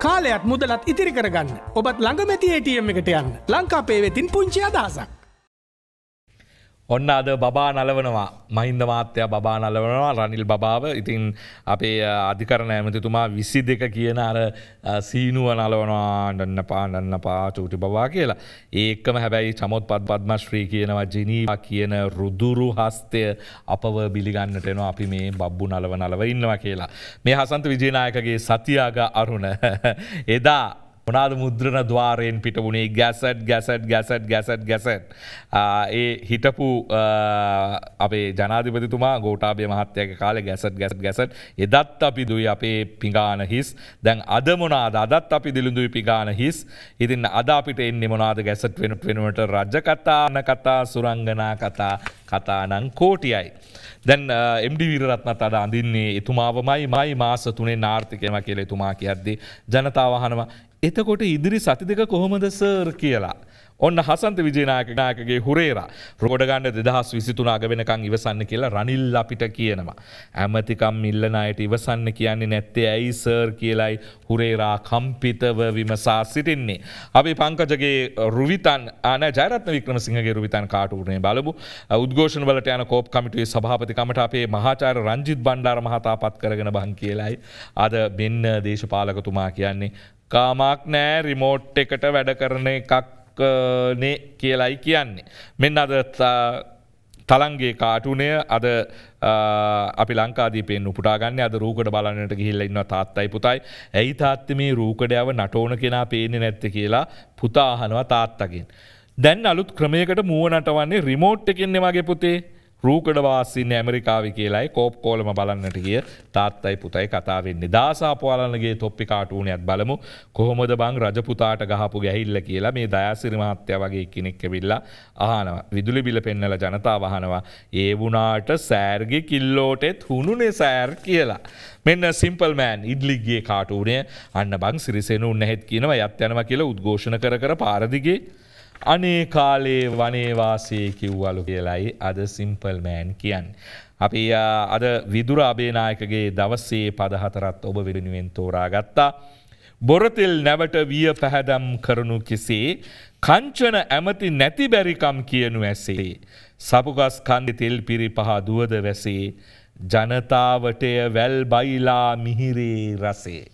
කාලයත් මුදලත් ඉතිරි කරගන්න ඔබත් ළඟමැති ATM එකට යන්න ලංකාපේ වෙතින් පුංචි අදහසක්. ඔන්න අද බා නලවනවා මහින්ද මාත්‍යය බා නලවනවා රනිල් බාව ඉතින් අපේ අධිකරණ ඇමතිතුමා විසි දෙක කියන අර සීනුව නලවනවා ඩන්න පාඩන්න පාටූටි බවා කියලා ඒකම හැබැයි චමොත් පත් පත්මශ්‍රී කියනවා ජිනීවා කියන රුදුරු හස්තය අපව බිලිගන්නටනවා අපි මේ බබ්බු නලව නලව ඉන්නවා කියලා මේ හසන්ත විජනායකගේ සතියාග අරුණ එදා මොනාද මුද්‍රණ දවාරයෙන් පිට වුණේ gazette gazette gazette gazette gazette ඒ හිටපු අපේ ජනාධිපතිතුමා ගෝටාබේ මහත්තයක කාල ගැසට් ගැසට් ගැසට් එදත් අපි දුයි අපේ පිගාන හිස් දැන් අද මොනාද අදත් අපි දිලිඳුයි පිගාන හිස් ඉතින් අද අපිට එන්නේ මොනාද ගැසට් වෙන වෙනුවට රජ කතාන කතා සුරංගනා කතා කතානං කෝටියයි. දැන් එම්ඩි විරත්නත් අද අඳන්නේ එතුමාවමයි මයි මාස තුනේ නාර්ථකයම කියල එතුමා කියද්දී ජනතාවහනවා එතකොට ඉදිරි සති දෙක කොහොමද සර් කියලා. ඔන්න හසන්ත විජනාකනාකගේ හුරේර රෝඩගන්න දෙදහස් විසිතුනාග වෙනකං ඉවසන්න කියලා රනිල් අපිට කියනවා. ඇමතිකම් ඉල්ලනයට ඉවසන්න කියන්නේ නැත්තේ ඇයි සර් කියලයි හුරේරා කම්පිතව විමසා සිටින්නේ. අපි පංකජගේ රුවිතන් අන ජරත්න වික්‍රමසිංහගේ රුවිතන් කාටුරනේ බලබු උද්ඝෝෂණ වලට යන කෝප් කමිටුවේ සභාපතිකමට අපේ මහාචාර රංජිත් බණ්ඩාර මහතාපත් කරගෙන බං කියලයි. අද මෙන්න දේශපාලකතුමා කියන්නේ කාමක් නෑ රිමෝට් එකට වැඩ කරන එකක් නේ කියලයි කියන්නේ. මෙන් අද තලන්ගේ කාටුනය අද අපි ලංකාදීපෙන් උපටාගන්න අද රූකට බලන්නට ගිහිල්ල ඉන්න තාත්තයි පුතයි ඇයි තාත්තම මේ රූකඩයාව නටෝන කෙනා පේනෙ නැත්ත කියලා පුතාහනවා තාත්තකින්. දැන් අලුත් ක්‍රමයකට මුවනට වන්නේ රිමෝට් එකෙන්නේ මගේ පුතේ රූකඩවාසින්න ඇමරිකාවි කියලයි කෝප් කෝලම බලන්නට කිය තාත්තයි පුතයි කතාවෙන්නේ දාසාපවාලනගේ තොප්පි කාටූනයක් බලමු කොහොමද බං රජපුතාට ගහපු ගැහිල්ල කියලා මේ දයාසිරි මහත්තය වගේ කෙනෙක්ක විල්ලා ආනවා විදුලි බිල පෙන්නල ජනතා වහනවා ඒ වුණාට සෑර්ගි කිල්ලෝටෙත් හුණුනේ සෑර් කියලා මෙන්න සිම්පල් මෑන් ඉඩ්ලිගගේ කාටූනය අන්න බං සිරිසෙන උන්නහෙත් කියනව යත් යනව කියලා උද්ඝෝෂණ කර පාරදිගේ අනේ කාලේ වනේවාසය කිව්වලු කියලයි අද සිම්පල් මෑන් කියන්. අපි අද විදුර අභේනායකගේ දවස්සේ පදහතරත් ඔබ වෙනුවෙන් තෝරා ගත්තා. බොරතිල් නැවට විය පැහැදම් කරනු කිසේ කංචන ඇමති නැති බැරිකම් කියනු ඇසේ. සපුගස් කන්ඩි තෙල් පිරි පහ දුවද වැසේ ජනතාවටය වැල් බයිලා මිහිරේ රසේ.